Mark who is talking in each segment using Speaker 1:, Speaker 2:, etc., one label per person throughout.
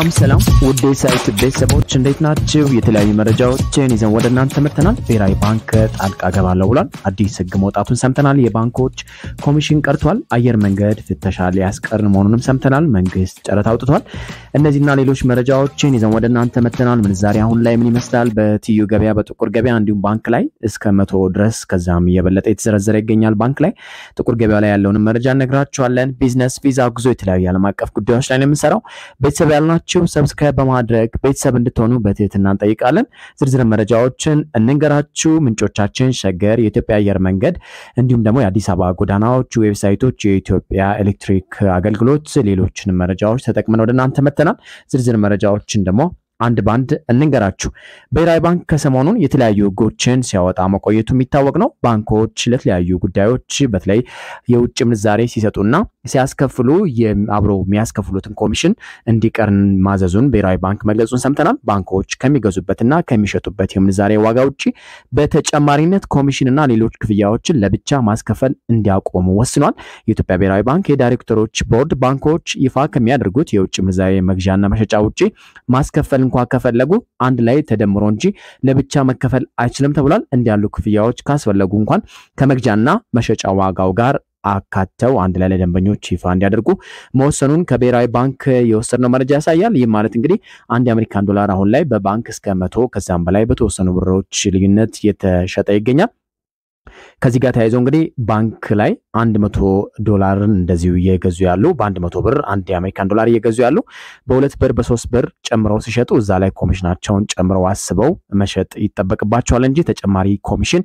Speaker 1: ሰላም ሰላም ውድ የሳይት ቤተሰቦች እንዴት ናችሁ? የተለያዩ መረጃዎችን ይዘን ወደ እናንተ መጥተናል። ብሔራዊ ባንክ ጣልቃ ገባለሁ ብሏል። አዲስ ህግ መውጣቱን ሰምተናል። የባንኮች ኮሚሽን ቀርቷል። አየር መንገድ ፍተሻ ሊያስቀርን መሆኑንም ሰምተናል። መንግስት ጨረታ አውጥቷል። እነዚህና ሌሎች መረጃዎችን ይዘን ወደ እናንተ መተናል። ምንዛሬ አሁን ላይ ምን ይመስላል? በትዩ ገበያ፣ በጥቁር ገበያ እንዲሁም ባንክ ላይ እስከ መቶ ድረስ ከዛም እየበለጠ የተዘረዘረ ይገኛል። ባንክ ላይ ጥቁር ገበያ ላይ ያለውንም መረጃ እነግራችኋለን። ቢዝነስ፣ ቪዛ፣ ጉዞ፣ የተለያዩ ዓለም አቀፍ ጉዳዮች ላይ ነው የምንሰራው። ቤተሰብ ያልናችሁ ሰብስክራይብ በማድረግ ቤተሰብ እንድትሆኑ በትህትና እንጠይቃለን። ዝርዝር መረጃዎችን እንንገራችሁ። ምንጮቻችን ሸገር፣ የኢትዮጵያ አየር መንገድ እንዲሁም ደግሞ የአዲስ አበባ ጎዳናዎች ዌብሳይቶች፣ የኢትዮጵያ ኤሌክትሪክ አገልግሎት፣ ሌሎችን መረጃዎች ተጠቅመን ወደ እናንተ አካተናል። ዝርዝር መረጃዎችን ደግሞ አንድ ባንድ እንንገራችሁ። ብሔራዊ ባንክ ከሰሞኑን የተለያዩ ህጎችን ሲያወጣ መቆየቱ የሚታወቅ ነው። ባንኮች ለተለያዩ ጉዳዮች በተለይ የውጭ ምንዛሬ ሲሰጡና ሲያስከፍሉ አብሮ የሚያስከፍሉትን ኮሚሽን እንዲቀርን ማዘዙን ብሔራዊ ባንክ መግለጹን ሰምተናል። ባንኮች ከሚገዙበትና ከሚሸጡበት የምንዛሬ ዋጋ ውጭ በተጨማሪነት ኮሚሽንና ሌሎች ክፍያዎችን ለብቻ ማስከፈል እንዲያቆሙ ወስኗል። የኢትዮጵያ ብሔራዊ ባንክ የዳይሬክተሮች ቦርድ ባንኮች ይፋ ከሚያደርጉት የውጭ ምንዛሬ መግዣና መሸጫ ውጭ ማስከፈል እንኳ ከፈለጉ አንድ ላይ ተደምሮ እንጂ ለብቻ መከፈል አይችልም ተብሏል። እንዲያሉ ክፍያዎች ካስፈለጉ እንኳን ከመግጃና መሸጫ ዋጋው ጋር አካተው አንድ ላይ ለደንበኞች ይፋ እንዲያደርጉ መወሰኑን ከብሔራዊ ባንክ የወሰድነው መረጃ ያሳያል። ይህ ማለት እንግዲህ አንድ የአሜሪካን ዶላር አሁን ላይ በባንክ እስከ መቶ ከዛም በላይ በተወሰኑ ብሮች ልዩነት እየተሸጠ ይገኛል። ከዚህ ጋር ተያይዘው እንግዲህ ባንክ ላይ አንድ መቶ ዶላርን እንደዚሁ እየገዙ ያሉ በአንድ መቶ ብር አንድ የአሜሪካን ዶላር እየገዙ ያሉ በሁለት ብር በሶስት ብር ጨምረው ሲሸጡ እዛ ላይ ኮሚሽናቸውን ጨምረው አስበው መሸጥ ይጠበቅባቸዋል እንጂ ተጨማሪ ኮሚሽን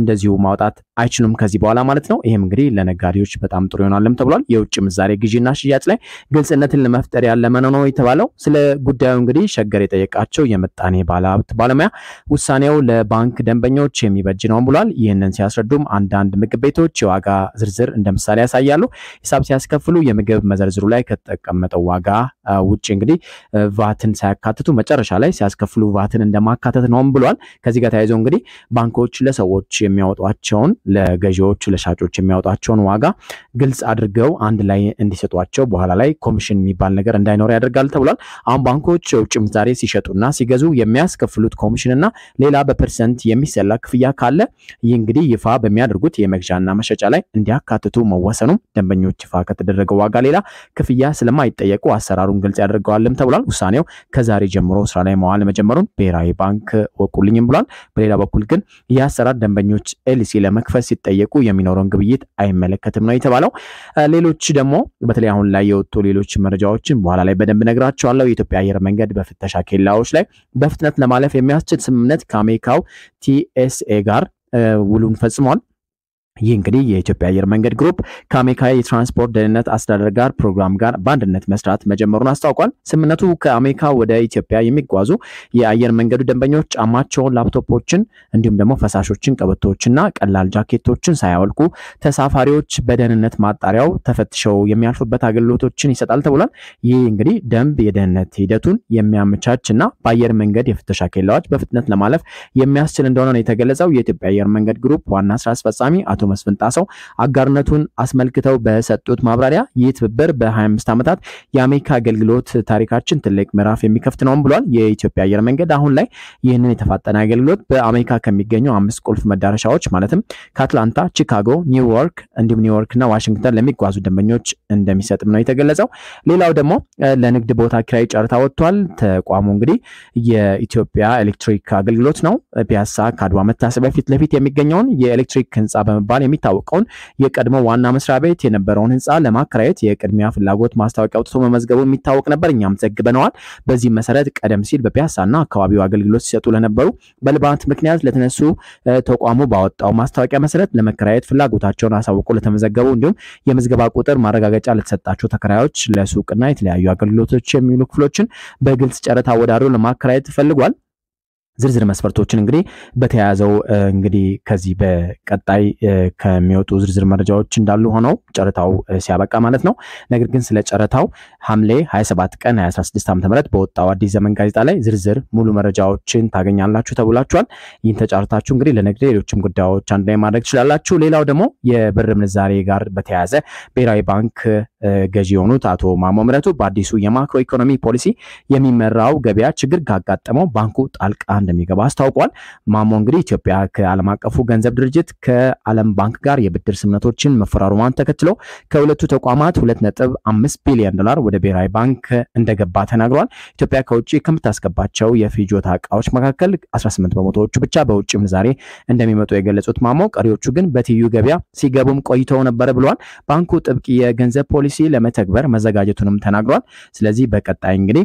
Speaker 1: እንደዚሁ ማውጣት አይችሉም ከዚህ በኋላ ማለት ነው። ይህም እንግዲህ ለነጋዴዎች በጣም ጥሩ ይሆናልም ተብሏል። የውጭ ምዛሬ ግዢና ሽያጭ ላይ ግልጽነትን ለመፍጠር ያለመ ነው የተባለው። ስለ ጉዳዩ እንግዲህ ሸገር የጠየቃቸው የምጣኔ ባለሀብት ባለሙያ ውሳኔው ለባንክ ደንበኞች የሚበጅ ነው ብሏል። ይህንን ሲያስረዱ ሲያስረዱም አንዳንድ ምግብ ቤቶች የዋጋ ዝርዝር እንደ ምሳሌ ያሳያሉ። ሂሳብ ሲያስከፍሉ የምግብ መዘርዝሩ ላይ ከተቀመጠው ዋጋ ውጭ እንግዲህ ቫትን ሳያካትቱ መጨረሻ ላይ ሲያስከፍሉ ቫትን እንደማካተት ነውም ብሏል። ከዚህ ጋር ተያይዞ እንግዲህ ባንኮች ለሰዎች የሚያወጧቸውን ለገዢዎች፣ ለሻጮች የሚያወጧቸውን ዋጋ ግልጽ አድርገው አንድ ላይ እንዲሰጧቸው በኋላ ላይ ኮሚሽን የሚባል ነገር እንዳይኖር ያደርጋል ተብሏል። አሁን ባንኮች የውጭ ምንዛሬ ሲሸጡና ሲገዙ የሚያስከፍሉት ኮሚሽን እና ሌላ በፐርሰንት የሚሰላ ክፍያ ካለ ይህ እንግዲህ ይፋ በሚያደርጉት የመግዣና መሸጫ ላይ እንዲያካትቱ መወሰኑም ደንበኞች ይፋ ከተደረገ ዋጋ ሌላ ክፍያ ስለማይጠየቁ አሰራሩን ግልጽ ያደርገዋልም ተብሏል። ውሳኔው ከዛሬ ጀምሮ ስራ ላይ መዋል መጀመሩን ብሔራዊ ባንክ ወቁልኝም ብሏል። በሌላ በኩል ግን ይህ አሰራር ደንበኞች ኤልሲ ለመክፈት ሲጠየቁ የሚኖረውን ግብይት አይመለከትም ነው የተባለው። ሌሎች ደግሞ በተለይ አሁን ላይ የወጡ ሌሎች መረጃዎችን በኋላ ላይ በደንብ ነግራቸዋለሁ። የኢትዮጵያ አየር መንገድ በፍተሻ ኬላዎች ላይ በፍጥነት ለማለፍ የሚያስችል ስምምነት ከአሜሪካው ቲኤስኤ ጋር ውሉን ፈጽሟል። ይህ እንግዲህ የኢትዮጵያ አየር መንገድ ግሩፕ ከአሜሪካ የትራንስፖርት ደህንነት አስተዳደር ጋር ፕሮግራም ጋር በአንድነት መስራት መጀመሩን አስታውቋል። ስምምነቱ ከአሜሪካ ወደ ኢትዮጵያ የሚጓዙ የአየር መንገዱ ደንበኞች ጫማቸውን፣ ላፕቶፖችን፣ እንዲሁም ደግሞ ፈሳሾችን፣ ቀበቶችና ቀላል ጃኬቶችን ሳያወልቁ ተሳፋሪዎች በደህንነት ማጣሪያው ተፈትሸው የሚያልፉበት አገልግሎቶችን ይሰጣል ተብሏል። ይህ እንግዲህ ደንብ የደህንነት ሂደቱን የሚያመቻች እና በአየር መንገድ የፍተሻ ኬላዎች በፍጥነት ለማለፍ የሚያስችል እንደሆነ ነው የተገለጸው። የኢትዮጵያ አየር መንገድ ግሩፕ ዋና ስራ አስፈጻሚ አቶ መስፍን ጣሰው አጋርነቱን አስመልክተው በሰጡት ማብራሪያ ይህ ትብብር በ25 ዓመታት የአሜሪካ አገልግሎት ታሪካችን ትልቅ ምዕራፍ የሚከፍት ነውም ብሏል። የኢትዮጵያ አየር መንገድ አሁን ላይ ይህንን የተፋጠነ አገልግሎት በአሜሪካ ከሚገኙ አምስት ቁልፍ መዳረሻዎች ማለትም ከአትላንታ፣ ቺካጎ፣ ኒውዮርክ እንዲሁም ኒውዮርክ እና ዋሽንግተን ለሚጓዙ ደንበኞች እንደሚሰጥም ነው የተገለጸው። ሌላው ደግሞ ለንግድ ቦታ ኪራይ ጨረታ ወጥቷል። ተቋሙ እንግዲህ የኢትዮጵያ ኤሌክትሪክ አገልግሎት ነው። ፒያሳ ከአድዋ መታሰቢያ ፊት ለፊት የሚገኘውን የኤሌክትሪክ ህንፃ በመባል በመባል የሚታወቀውን የቀድሞ ዋና መስሪያ ቤት የነበረውን ህንፃ ለማከራየት የቅድሚያ ፍላጎት ማስታወቂያ አውጥቶ መመዝገቡ የሚታወቅ ነበር። እኛም ዘግበነዋል። በዚህ መሰረት ቀደም ሲል በፒያሳና አካባቢው አገልግሎት ሲሰጡ ለነበሩ በልባት ምክንያት ለተነሱ ተቋሙ ባወጣው ማስታወቂያ መሰረት ለመከራየት ፍላጎታቸውን አሳውቆ ለተመዘገቡ እንዲሁም የምዝገባ ቁጥር ማረጋገጫ ለተሰጣቸው ተከራዮች ለሱቅና የተለያዩ አገልግሎቶች የሚውሉ ክፍሎችን በግልጽ ጨረታ አወዳድሮ ለማከራየት ፈልጓል። ዝርዝር መስፈርቶችን እንግዲህ በተያያዘው እንግዲህ ከዚህ በቀጣይ ከሚወጡ ዝርዝር መረጃዎች እንዳሉ ሆነው ጨረታው ሲያበቃ ማለት ነው። ነገር ግን ስለ ጨረታው ሐምሌ 27 ቀን 2016 ዓ.ም በወጣው አዲስ ዘመን ጋዜጣ ላይ ዝርዝር ሙሉ መረጃዎችን ታገኛላችሁ ተብላችኋል። ይህን ተጫርታችሁ እንግዲህ ለንግድ ሌሎችም ጉዳዮች አንድ ላይ ማድረግ ትችላላችሁ። ሌላው ደግሞ የብር ምንዛሬ ጋር በተያያዘ ብሔራዊ ባንክ ገዢ የሆኑት አቶ ማሞ ምህረቱ በአዲሱ የማክሮ ኢኮኖሚ ፖሊሲ የሚመራው ገበያ ችግር ካጋጠመው ባንኩ ጣልቃ እንደሚገባ አስታውቋል። ማሞ እንግዲህ ኢትዮጵያ ከዓለም አቀፉ ገንዘብ ድርጅት ከዓለም ባንክ ጋር የብድር ስምነቶችን መፈራረሟን ተከትሎ ከሁለቱ ተቋማት አምስት ቢሊዮን ዶላር ወደ ብሔራዊ ባንክ እንደገባ ተናግሯል። ኢትዮጵያ ከውጭ ከምታስገባቸው የፍጆታ እቃዎች መካከል 18 በመቶዎቹ ብቻ በውጭ ምንዛሬ እንደሚመጡ የገለጹት ማሞ ቀሪዎቹ ግን በትዩ ገበያ ሲገቡም ቆይተው ነበረ ብለዋል። ባንኩ ጥብቅ የገንዘብ ፖሊሲ ለመተግበር መዘጋጀቱንም ተናግሯል። ስለዚህ በቀጣይ እንግዲህ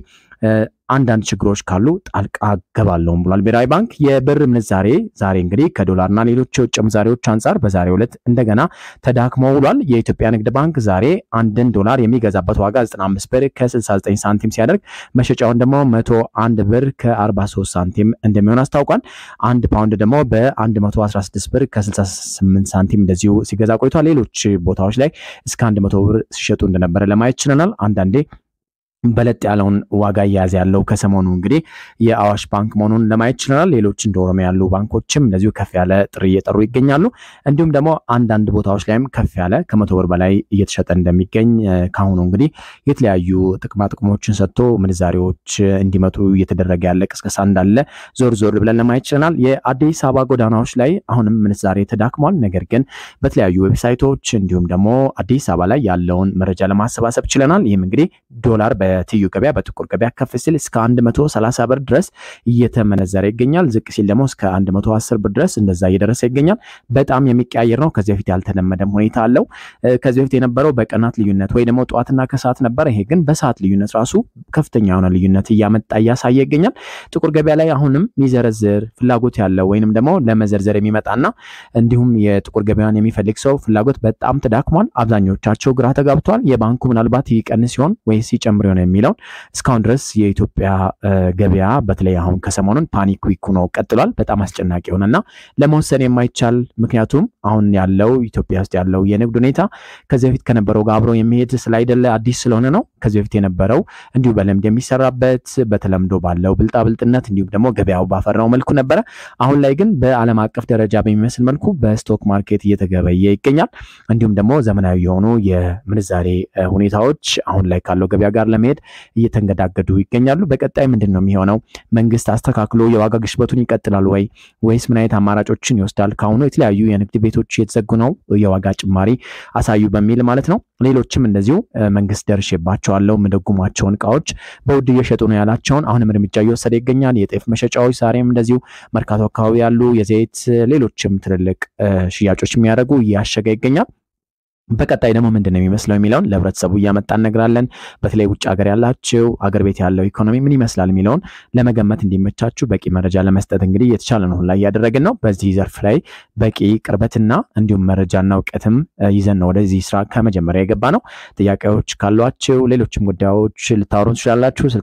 Speaker 1: አንዳንድ ችግሮች ካሉ ጣልቃ ገባለሁም ብሏል ብሔራዊ ባንክ። የብር ምንዛሬ ዛሬ እንግዲህ ከዶላርና ሌሎች የውጭ ምንዛሬዎች አንጻር በዛሬው ዕለት እንደገና ተዳክሞ ውሏል። የኢትዮጵያ ንግድ ባንክ ዛሬ አንድን ዶላር የሚገዛበት ዋጋ 95 ብር ከ69 ሳንቲም ሲያደርግ መሸጫውን ደግሞ 101 ብር ከ43 ሳንቲም እንደሚሆን አስታውቋል። አንድ ፓውንድ ደግሞ በ116 ብር ከ68 ሳንቲም እንደዚሁ ሲገዛ ቆይቷል። ሌሎች ቦታዎች ላይ እስከ 100 ብር ሲሸጡ እንደነበረ ለማየት ችለናል። አንዳንዴ በለጥ ያለውን ዋጋ እያያዘ ያለው ከሰሞኑ እንግዲህ የአዋሽ ባንክ መሆኑን ለማየት ይችላል። ሌሎች እንደ ኦሮሚያ ያሉ ባንኮችም እንደዚሁ ከፍ ያለ ጥሪ እየጠሩ ይገኛሉ። እንዲሁም ደግሞ አንዳንድ ቦታዎች ላይም ከፍ ያለ ከመቶ ብር በላይ እየተሸጠ እንደሚገኝ ከአሁኑ እንግዲህ የተለያዩ ጥቅማ ጥቅሞችን ሰጥቶ ምንዛሬዎች እንዲመጡ እየተደረገ ያለ ቅስቀሳ እንዳለ ዞር ዞር ብለን ለማየት ይችላል። የአዲስ አበባ ጎዳናዎች ላይ አሁንም ምንዛሬ ተዳክሟል። ነገር ግን በተለያዩ ዌብሳይቶች እንዲሁም ደግሞ አዲስ አበባ ላይ ያለውን መረጃ ለማሰባሰብ ችለናል። ይህም እንግዲህ ዶላር በ በትዩ ገበያ በጥቁር ገበያ ከፍ ሲል እስከ 130 ብር ድረስ እየተመነዘረ ይገኛል። ዝቅ ሲል ደግሞ እስከ 110 ብር ድረስ እንደዛ እየደረሰ ይገኛል። በጣም የሚቀያየር ነው። ከዚህ በፊት ያልተለመደም ሁኔታ አለው። ከዚህ በፊት የነበረው በቀናት ልዩነት ወይ ደግሞ ጠዋትና ከሰዓት ነበር። ይሄ ግን በሰዓት ልዩነት ራሱ ከፍተኛ የሆነ ልዩነት እያመጣ እያሳየ ይገኛል። ጥቁር ገበያ ላይ አሁንም የሚዘረዝር ፍላጎት ያለው ወይንም ደግሞ ለመዘርዘር የሚመጣና እንዲሁም የጥቁር ገበያን የሚፈልግ ሰው ፍላጎት በጣም ተዳክሟል። አብዛኞቻቸው ግራ ተጋብቷል። የባንኩ ምናልባት ይቀንስ ሲሆን ወይስ ይጨምር ይሆን የሚለውን እስካሁን ድረስ የኢትዮጵያ ገበያ በተለይ አሁን ከሰሞኑን ፓኒክ ዊክ ሆኖ ቀጥሏል። በጣም አስጨናቂ የሆነና ለመወሰን የማይቻል ምክንያቱም አሁን ያለው ኢትዮጵያ ውስጥ ያለው የንግድ ሁኔታ ከዚህ በፊት ከነበረው ጋር አብሮ የሚሄድ ስላይደለ አዲስ ስለሆነ ነው። ከዚህ በፊት የነበረው እንዲሁ በልምድ የሚሰራበት በተለምዶ ባለው ብልጣብልጥነት እንዲሁም ደግሞ ገበያው ባፈራው መልኩ ነበረ። አሁን ላይ ግን በዓለም አቀፍ ደረጃ በሚመስል መልኩ በስቶክ ማርኬት እየተገበየ ይገኛል። እንዲሁም ደግሞ ዘመናዊ የሆኑ የምንዛሬ ሁኔታዎች አሁን ላይ ካለው ገበያ ጋር ለመ ለመሄድ እየተንገዳገዱ ይገኛሉ። በቀጣይ ምንድን ነው የሚሆነው? መንግስት አስተካክሎ የዋጋ ግሽበቱን ይቀጥላል ወይ ወይስ ምን አይነት አማራጮችን ይወስዳል? ከአሁኑ የተለያዩ የንግድ ቤቶች የተዘጉ ነው የዋጋ ጭማሪ አሳዩ በሚል ማለት ነው። ሌሎችም እንደዚሁ መንግስት ደርሼባቸዋለሁ የምደጉማቸውን እቃዎች በውድ እየሸጡ ነው ያላቸውን አሁንም እርምጃ እየወሰደ ይገኛል። የጤፍ መሸጫዎች ዛሬም እንደዚሁ መርካቶ አካባቢ ያሉ የዘይት ሌሎችም ትልልቅ ሽያጮች የሚያደርጉ እያሸገ ይገኛል። በቀጣይ ደግሞ ምንድን ነው የሚመስለው የሚለውን ለህብረተሰቡ እያመጣ እነግራለን። በተለይ ውጭ ሀገር ያላችሁ አገር ቤት ያለው ኢኮኖሚ ምን ይመስላል የሚለውን ለመገመት እንዲመቻችሁ በቂ መረጃ ለመስጠት እንግዲህ የተቻለ ነው ላይ እያደረግን ነው። በዚህ ዘርፍ ላይ በቂ ቅርበትና እንዲሁም መረጃና እውቀትም ይዘን ነው ወደዚህ ስራ ከመጀመሪያ የገባ ነው። ጥያቄዎች ካሏችሁ ሌሎችም ጉዳዮች ልታወሩን ትችላላችሁ።